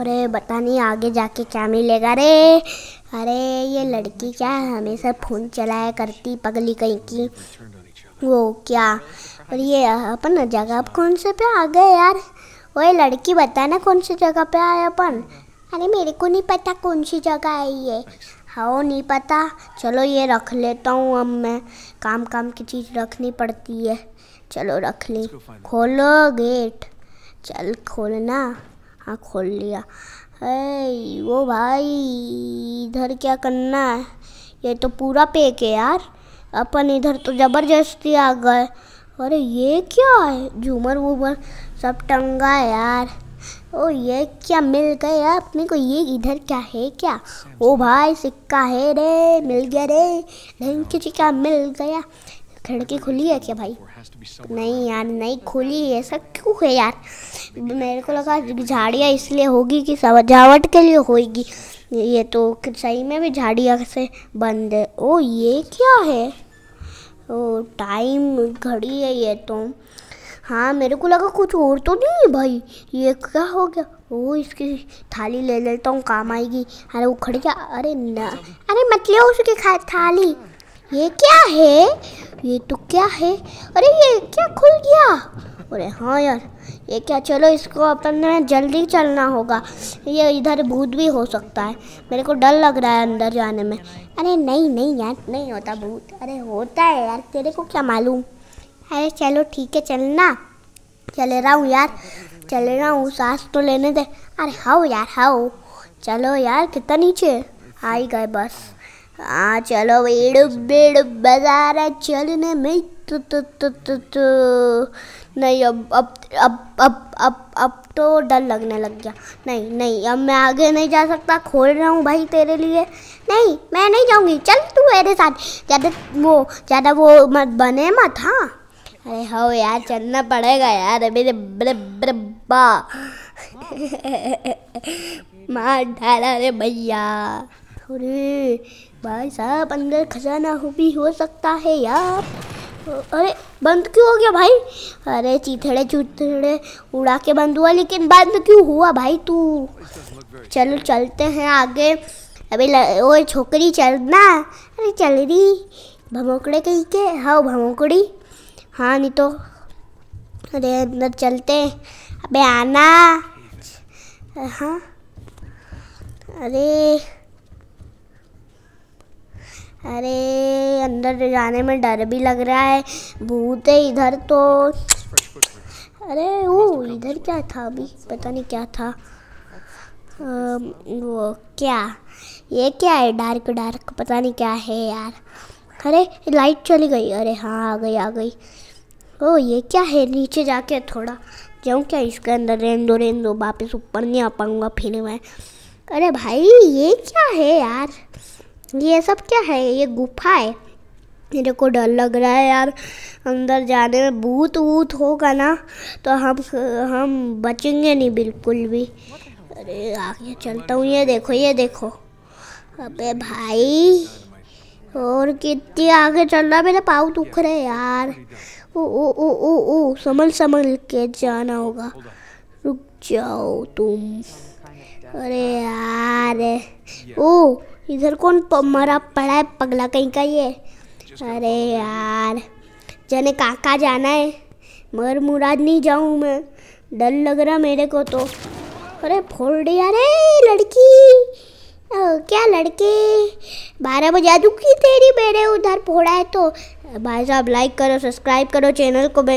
अरे बता नहीं आगे जाके क्या मिलेगा रे अरे ये लड़की क्या है हमेशा फोन चलाया करती पगली कहीं की वो क्या और ये अपन जगह अब कौन से पे आ गए यार ये लड़की बताना कौन सी जगह पे आए अपन अरे मेरे को नहीं पता कौन सी जगह है ये हाँ नहीं पता चलो ये रख लेता हूँ अब मैं काम काम की चीज़ रखनी पड़ती है चलो रख ली खोलो गेट चल खोलना हाँ खोल लिया है वो भाई इधर क्या करना है ये तो पूरा पेक है यार अपन इधर तो ज़बरदस्ती आ गए अरे ये क्या है झूमर वूमर सब टंगा है यार ओ ये क्या मिल गए यार अपने को ये इधर क्या है क्या ओ भाई सिक्का है रे मिल गया रे ढंग क्या मिल गया खिड़की खुली है क्या भाई नहीं यार नहीं खुली है ऐसा क्यों है यार मेरे को लगा झाड़ियाँ इसलिए होगी कि सजावट के लिए होगी ये तो सही में भी झाड़ियाँ से बंद है ओ ये क्या है ओ टाइम घड़ी है ये तो हाँ मेरे को लगा कुछ और तो नहीं है भाई ये क्या हो गया वो इसकी थाली ले लेता हूँ काम आएगी अरे उखड़ गया अरे ना अरे मत लो उसकी थाली ये क्या है ये तो क्या है अरे ये क्या खुल गया अरे हाँ यार ये क्या चलो इसको अपन ने जल्दी चलना होगा ये इधर भूत भी हो सकता है मेरे को डर लग रहा है अंदर जाने में अरे नहीं नहीं यार नहीं होता भूत अरे होता है यार तेरे को क्या मालूम अरे चलो ठीक है चलना चले रहा हूँ यार चले रहा हूँ सांस तो लेने दे अरे हाओ यार हाओ चलो यार कितना नीचे आई गए बस हाँ चलो वीड़ बीड़ बाजार है चलने में तो तो तो तो तो नहीं अब अब अब अब अब अब तो डर लगने लग गया नहीं नहीं अब मैं आगे नहीं जा सकता खोल रहा हूँ भाई तेरे लिए नहीं मैं नहीं जाऊँगी चल तू मेरे साथ ज़्यादा वो ज़्यादा वो मत बने मत हाँ अरे हो यार चलना पड़ेगा यार अभी तो बा मार डाला रे भैया अरे भाई साहब अंदर खजाना हो भी हो सकता है यार अरे बंद क्यों हो गया भाई अरे चीथड़े चूथड़े उड़ा के बंद हुआ लेकिन बंद क्यों हुआ भाई तू चलो चलते हैं आगे अभी ओ छोकरी चलना अरे चल रही भमोकड़े कहीं के हाँ भमोकड़ी हाँ नहीं तो अरे अंदर चलते अबे आना हाँ अरे अरे अंदर जाने में डर भी लग रहा है भूत है इधर तो अरे वो इधर क्या था अभी पता नहीं क्या था आ, वो क्या ये क्या है डार्क डार्क पता नहीं क्या है यार अरे लाइट चली गई अरे हाँ आ गई आ गई ओ ये क्या है नीचे जाके थोड़ा जाऊँ क्या इसके अंदर रेन दो रेन दो वापस ऊपर नहीं आ पाऊँगा फिर मैं अरे भाई ये क्या है यार ये सब क्या है ये गुफा है मेरे को डर लग रहा है यार अंदर जाने में भूत वूत होगा ना तो हम हम बचेंगे नहीं बिल्कुल भी अरे आगे चलता हूँ ये देखो ये देखो अबे भाई और कितनी आगे चल रहा मेरे पाँव दुख रहे यार ओ ओ ओ ओ ओ संभल संभल के जाना होगा रुक जाओ तुम अरे यार इधर कौन मरा पड़ा है पगला कहीं का ये अरे यार जने काका जाना है मगर मुराद नहीं जाऊँ मैं डर लग रहा मेरे को तो अरे फोल्ड यार लड़की ओ, क्या लड़के बारह बजा दूँगी तेरी मेरे उधर फोड़ा है तो भाई साहब लाइक करो सब्सक्राइब करो चैनल को